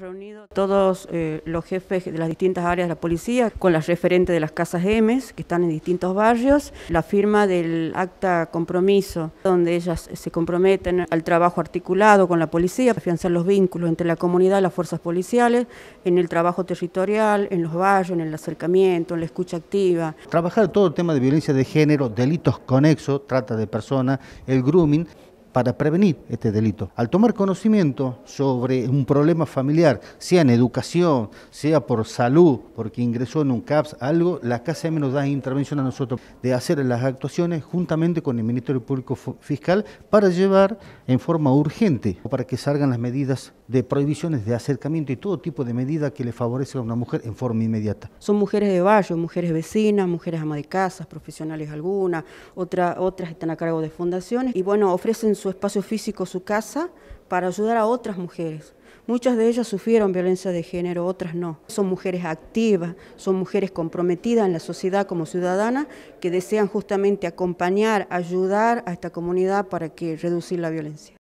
reunido todos eh, los jefes de las distintas áreas de la policía con las referentes de las casas M que están en distintos barrios, la firma del acta compromiso, donde ellas se comprometen al trabajo articulado con la policía, afianzar los vínculos entre la comunidad y las fuerzas policiales, en el trabajo territorial, en los barrios, en el acercamiento, en la escucha activa. Trabajar todo el tema de violencia de género, delitos conexos, trata de personas, el grooming para prevenir este delito. Al tomar conocimiento sobre un problema familiar, sea en educación, sea por salud, porque ingresó en un CAPS, algo, la Casa de nos da intervención a nosotros de hacer las actuaciones juntamente con el Ministerio Público Fiscal para llevar en forma urgente, para que salgan las medidas de prohibiciones de acercamiento y todo tipo de medidas que le favorecen a una mujer en forma inmediata. Son mujeres de barrio, mujeres vecinas, mujeres ama de casas, profesionales algunas, otra, otras están a cargo de fundaciones y bueno, ofrecen su espacio físico, su casa, para ayudar a otras mujeres. Muchas de ellas sufrieron violencia de género, otras no. Son mujeres activas, son mujeres comprometidas en la sociedad como ciudadanas que desean justamente acompañar, ayudar a esta comunidad para que reducir la violencia.